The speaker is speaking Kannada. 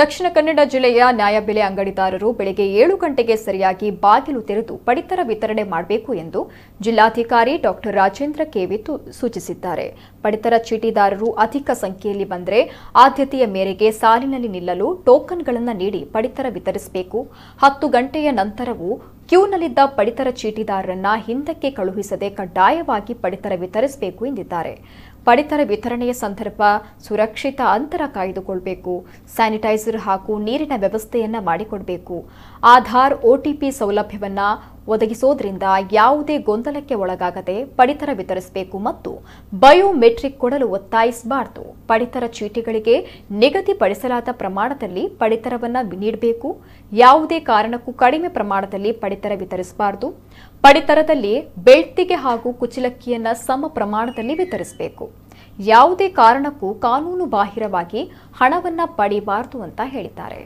ದಕ್ಷಿಣ ಕನ್ನಡ ಜಿಲ್ಲೆಯ ನ್ಯಾಯಬೆಲೆ ಅಂಗಡಿದಾರರು ಬೆಳಗ್ಗೆ ಏಳು ಗಂಟೆಗೆ ಸರಿಯಾಗಿ ಬಾಗಿಲು ತೆರೆದು ಪಡಿತರ ವಿತರಣೆ ಮಾಡಬೇಕು ಎಂದು ಜಿಲ್ಲಾಧಿಕಾರಿ ಡಾ ರಾಜೇಂದ್ರ ಕೆವಿ ಸೂಚಿಸಿದ್ದಾರೆ ಪಡಿತರ ಚೀಟಿದಾರರು ಅಧಿಕ ಸಂಖ್ಯೆಯಲ್ಲಿ ಬಂದರೆ ಆದ್ಯತೆಯ ಮೇರೆಗೆ ಸಾಲಿನಲ್ಲಿ ನಿಲ್ಲಲು ಟೋಕನ್ಗಳನ್ನು ನೀಡಿ ಪಡಿತರ ವಿತರಿಸಬೇಕು ಹತ್ತು ಗಂಟೆಯ ನಂತರವೂ ಕ್ಯೂನಲ್ಲಿದ್ದ ಪಡಿತರ ಚೀಟಿದಾರರನ್ನ ಹಿಂದಕ್ಕೆ ಕಳುಹಿಸದೆ ಕಡ್ಡಾಯವಾಗಿ ಪಡಿತರ ವಿತರಿಸಬೇಕು ಎಂದಿದ್ದಾರೆ ಪಡಿತರ ವಿತರಣೆಯ ಸಂದರ್ಭ ಸುರಕ್ಷಿತ ಅಂತರ ಕಾಯ್ದುಕೊಳ್ಬೇಕು ಸ್ಯಾನಿಟೈಸರ್ ಹಾಗೂ ನೀರಿನ ವ್ಯವಸ್ಥೆಯನ್ನ ಮಾಡಿಕೊಡಬೇಕು ಆಧಾರ್ ಒಟಿಪಿ ಸೌಲಭ್ಯವನ್ನ ಒದಗಿಸೋದ್ರಿಂದ ಯಾವುದೇ ಗೊಂದಲಕ್ಕೆ ಒಳಗಾಗದೆ ಪಡಿತರ ವಿತರಿಸಬೇಕು ಮತ್ತು ಬಯೋಮೆಟ್ರಿಕ್ ಕೊಡಲು ಒತ್ತಾಯಿಸಬಾರದು ಪಡಿತರ ಚೀಟಿಗಳಿಗೆ ನಿಗದಿಪಡಿಸಲಾದ ಪ್ರಮಾಣದಲ್ಲಿ ಪಡಿತರವನ್ನು ನೀಡಬೇಕು ಯಾವುದೇ ಕಾರಣಕ್ಕೂ ಕಡಿಮೆ ಪ್ರಮಾಣದಲ್ಲಿ ಪಡಿತರ ವಿತರಿಸಬಾರದು ಪಡಿತರದಲ್ಲಿ ಬೆಳ್ತಿಗೆ ಹಾಗೂ ಕುಚಲಕ್ಕಿಯನ್ನು ಸಮ ಪ್ರಮಾಣದಲ್ಲಿ ವಿತರಿಸಬೇಕು ಯಾವುದೇ ಕಾರಣಕ್ಕೂ ಕಾನೂನು ಬಾಹಿರವಾಗಿ ಹಣವನ್ನು ಪಡೆಯಬಾರದು ಅಂತ ಹೇಳಿದ್ದಾರೆ